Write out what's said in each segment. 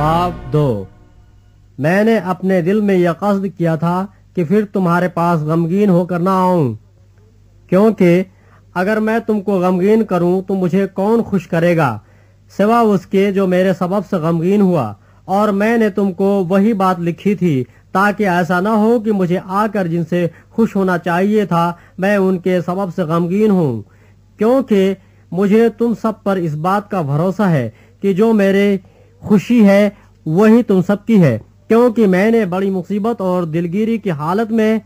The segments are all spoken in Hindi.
बाब दो मैंने अपने दिल में यह कस्द किया था कि फिर तुम्हारे पास गमगीन होकर ना आऊं क्योंकि अगर मैं तुमको गमगीन करूं तो मुझे कौन खुश करेगा सिवा उसके जो मेरे सबब से गमगीन हुआ और मैंने तुमको वही बात लिखी थी ताकि ऐसा ना हो कि मुझे आकर जिनसे खुश होना चाहिए था मैं उनके सबब से गमगीन हूँ क्योंकि मुझे तुम सब पर इस बात का भरोसा है कि जो मेरे खुशी है वही तुम सबकी है क्योंकि मैंने बड़ी मुसीबत और दिलगिरी की हालत में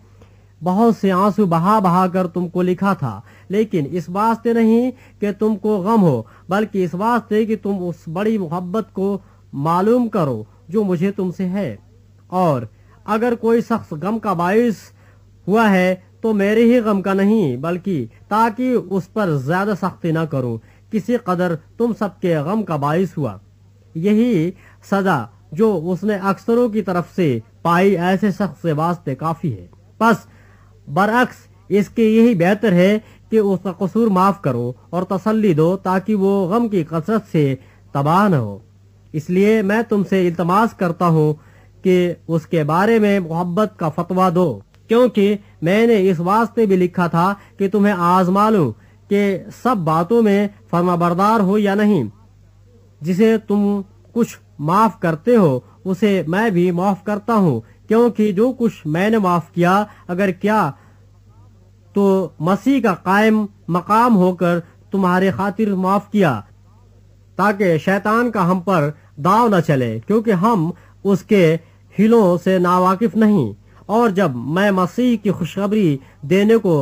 बहुत से आंसू बहा बहा कर तुमको लिखा था लेकिन इस वास्ते नहीं कि तुमको गम हो बल्कि इस वास्ते कि तुम उस बड़ी मोहब्बत को मालूम करो जो मुझे तुमसे है और अगर कोई शख्स गम का बायस हुआ है तो मेरे ही गम का नहीं बल्कि ताकि उस पर ज्यादा सख्ती न करूं किसी कदर तुम सबके गम का बायस हुआ यही सजा जो उसने अक्सरों की तरफ से पाई ऐसे शख्स के वास्ते काफी है बस बरअक्स इसके यही बेहतर है कि उसका कसूर माफ करो और तसल्ली दो ताकि वो गम की कसरत से तबाह न हो इसलिए मैं तुमसे इल्तमास करता हूँ कि उसके बारे में मोहब्बत का फतवा दो क्योंकि मैंने इस वास्ते भी लिखा था कि तुम्हें आजमा लूँ कि सब बातों में फर्माबरदार हो या नहीं जिसे तुम कुछ माफ करते हो उसे मैं भी माफ करता हूँ क्योंकि जो कुछ मैंने माफ किया अगर क्या तो मसीह का कायम मकाम होकर तुम्हारे खातिर माफ किया ताकि शैतान का हम पर दाव न चले क्योंकि हम उसके हिलों से नावाकिफ नहीं और जब मैं मसीह की खुशखबरी देने को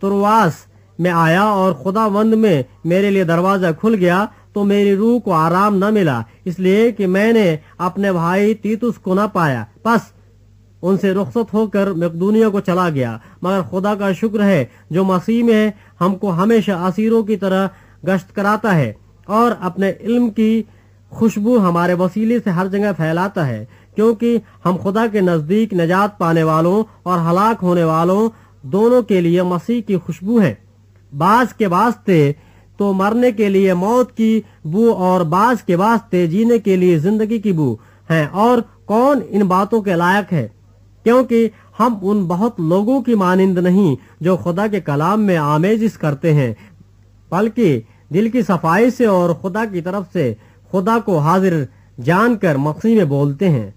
तुरवास में आया और खुदावंद में मेरे लिए दरवाजा खुल गया तो मेरी रूह को आराम न मिला इसलिए कि मैंने अपने भाई तीतुस को न पाया बस उनसे रुख्सत होकर मकदूनिया को चला गया मगर खुदा का शुक्र है जो मसीह में हमको हमेशा असीरों की तरह गश्त कराता है और अपने इल्म की खुशबू हमारे वसीले से हर जगह फैलाता है क्योंकि हम खुदा के नजदीक निजात पाने वालों और हलाक होने वालों दोनों के लिए मसीह की खुशबू है बाज के वास्ते तो मरने के लिए मौत की बू और बास के वास्ते जीने के लिए जिंदगी की बू है और कौन इन बातों के लायक है क्योंकि हम उन बहुत लोगों की मानिंद नहीं जो खुदा के कलाम में आमेजिस करते हैं बल्कि दिल की सफाई से और खुदा की तरफ से खुदा को हाजिर जानकर मक्सी में बोलते हैं